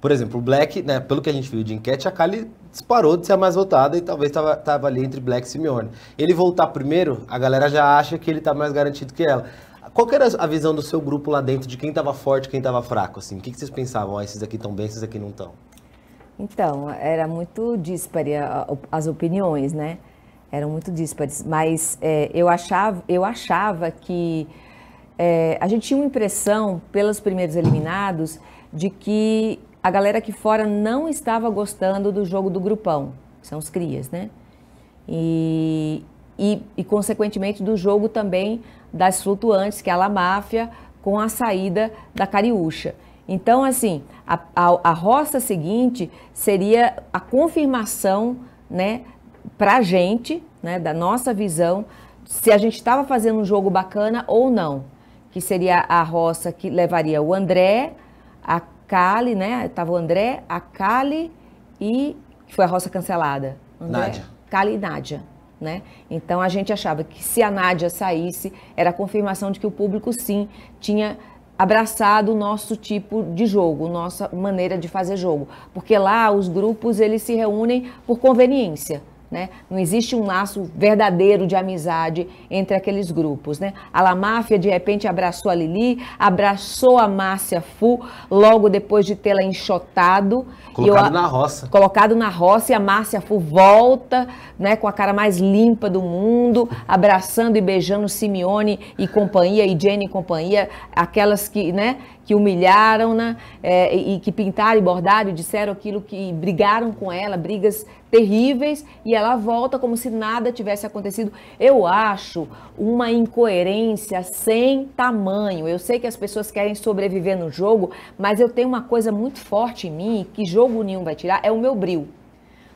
Por exemplo, o Black, né, pelo que a gente viu de enquete, a Kali disparou de ser a mais votada e talvez tava, tava ali entre Black e Simeone. Ele voltar primeiro, a galera já acha que ele tá mais garantido que ela. Qual que era a visão do seu grupo lá dentro de quem estava forte quem estava fraco? Assim? O que, que vocês pensavam? Ah, esses aqui estão bem, esses aqui não estão? Então, era muito dispare as opiniões, né? Eram muito díspares. mas é, eu, achava, eu achava que é, a gente tinha uma impressão, pelos primeiros eliminados, de que a galera aqui fora não estava gostando do jogo do grupão, que são os crias, né? E, e, e, consequentemente do jogo também das flutuantes, que é a La Máfia, com a saída da Cariúcha. Então, assim, a, a, a roça seguinte seria a confirmação, né, pra gente, né, da nossa visão, se a gente estava fazendo um jogo bacana ou não. Que seria a roça que levaria o André, a Cali, né? Tava o André, a Cali e foi a roça cancelada. André, Nádia. Cali e Nádia. Né? Então a gente achava que se a Nádia saísse, era a confirmação de que o público sim tinha abraçado o nosso tipo de jogo, nossa maneira de fazer jogo, porque lá os grupos eles se reúnem por conveniência. Né? Não existe um laço verdadeiro de amizade entre aqueles grupos. Né? A La Máfia, de repente, abraçou a Lili, abraçou a Márcia Fu, logo depois de tê-la enxotado. Colocado eu, na roça. Colocado na roça, e a Márcia Fu volta né, com a cara mais limpa do mundo, abraçando e beijando Simeone e companhia, e Jenny e companhia, aquelas que, né, que humilharam né, eh, é, e que pintaram e bordaram e disseram aquilo que brigaram com ela, brigas terríveis e ela volta como se nada tivesse acontecido. Eu acho uma incoerência sem tamanho. Eu sei que as pessoas querem sobreviver no jogo, mas eu tenho uma coisa muito forte em mim que jogo nenhum vai tirar, é o meu brilho.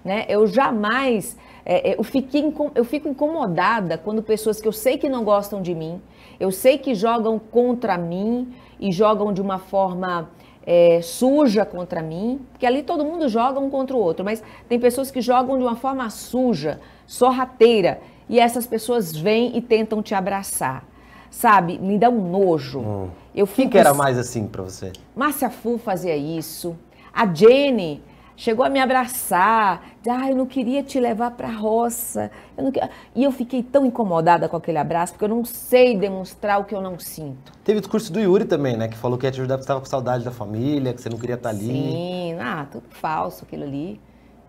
Né? Eu jamais é, é eu, fiquei, eu fico incomodada quando pessoas que eu sei que não gostam de mim, eu sei que jogam contra mim e jogam de uma forma é, suja contra mim, porque ali todo mundo joga um contra o outro, mas tem pessoas que jogam de uma forma suja, sorrateira, e essas pessoas vêm e tentam te abraçar. Sabe, me dá um nojo. Hum. Eu fico... Quem que era assim. mais assim para você? Márcia Fu fazia isso. A Jenny, chegou a me abraçar, ah, eu não queria te levar para a roça. Eu e eu fiquei tão incomodada com aquele abraço, porque eu não sei demonstrar o que eu não sinto. Teve o discurso do Yuri também, né? Que falou que ia te ajudar porque estava com saudade da família, que você não queria estar tá ali. Sim, ah, tudo falso aquilo ali.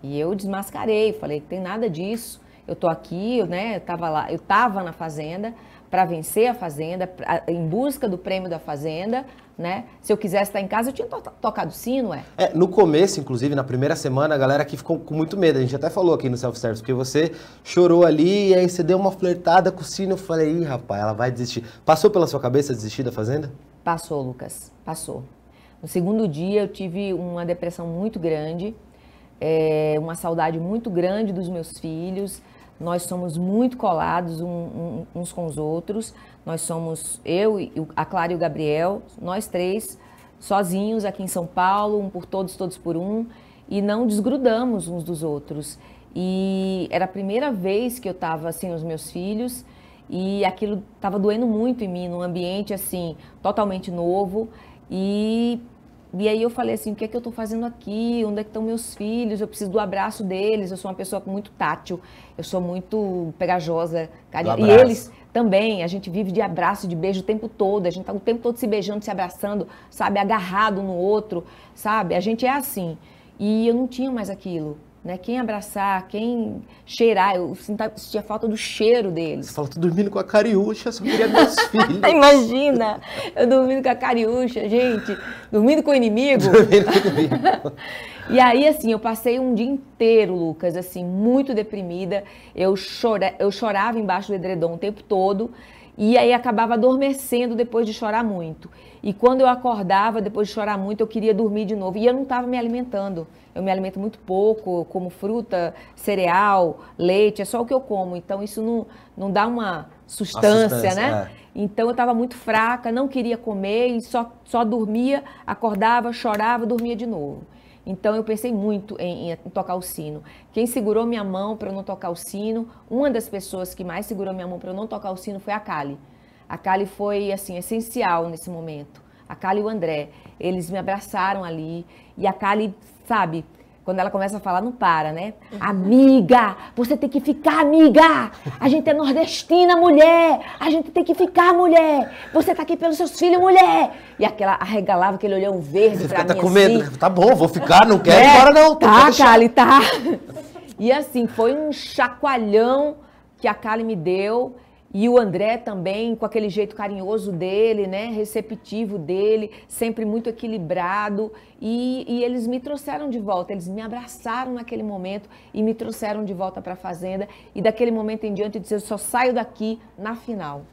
E eu desmascarei, falei, tem nada disso. Eu tô aqui, né? Eu tava lá, eu tava na fazenda para vencer a fazenda, pra, em busca do prêmio da fazenda, né? Se eu quisesse estar em casa, eu tinha to tocado sino, é. é. No começo, inclusive, na primeira semana, a galera aqui ficou com muito medo. A gente até falou aqui no self-service, porque você chorou ali e aí você deu uma flertada com o sino. Eu falei, ih, rapaz, ela vai desistir. Passou pela sua cabeça desistir da fazenda? Passou, Lucas, passou. No segundo dia, eu tive uma depressão muito grande, é, uma saudade muito grande dos meus filhos nós somos muito colados um, um, uns com os outros. Nós somos eu, a Clara e o Gabriel, nós três, sozinhos aqui em São Paulo, um por todos, todos por um, e não desgrudamos uns dos outros. E era a primeira vez que eu estava sem os meus filhos e aquilo estava doendo muito em mim, num ambiente assim totalmente novo e e aí eu falei assim, o que é que eu estou fazendo aqui? Onde é que estão meus filhos? Eu preciso do abraço deles. Eu sou uma pessoa muito tátil, eu sou muito pegajosa, E eles também, a gente vive de abraço, de beijo o tempo todo. A gente está o tempo todo se beijando, se abraçando, sabe? Agarrado no outro, sabe? A gente é assim. E eu não tinha mais aquilo. Né? Quem abraçar, quem cheirar, eu sentia falta do cheiro deles. Você fala, tô dormindo com a cariúcha, só queria meus filhos. Imagina, eu dormindo com a cariúcha, gente, dormindo com o inimigo. Dormindo com o inimigo. e aí, assim, eu passei um dia inteiro, Lucas, assim, muito deprimida. Eu, chora, eu chorava embaixo do edredom o tempo todo. E aí acabava adormecendo depois de chorar muito. E quando eu acordava depois de chorar muito, eu queria dormir de novo. E eu não estava me alimentando. Eu me alimento muito pouco, como fruta, cereal, leite, é só o que eu como. Então isso não, não dá uma sustância, né? É. Então eu estava muito fraca, não queria comer e só, só dormia, acordava, chorava, dormia de novo. Então eu pensei muito em, em, tocar o sino. Quem segurou minha mão para eu não tocar o sino, uma das pessoas que mais segurou minha mão para eu não tocar o sino foi a Kali. A Kali foi assim essencial nesse momento. A Kali e o André, eles me abraçaram ali e a Kali, sabe, quando ela começa a falar, não para, né? Amiga, você tem que ficar amiga. A gente é nordestina, mulher. A gente tem que ficar, mulher. Você tá aqui pelos seus filhos, mulher. E aquela arregalava aquele olhão verde você pra fica, mim, Fica com medo. Assim. Tá bom, vou ficar, não quero, é, agora não. Tá, Kali, tá. E assim, foi um chacoalhão que a Kali me deu. E o André também, com aquele jeito carinhoso dele, né? Receptivo dele, sempre muito equilibrado. E, e eles me trouxeram de volta, eles me abraçaram naquele momento e me trouxeram de volta para a Fazenda. E daquele momento em diante, eu disse: eu só saio daqui na final.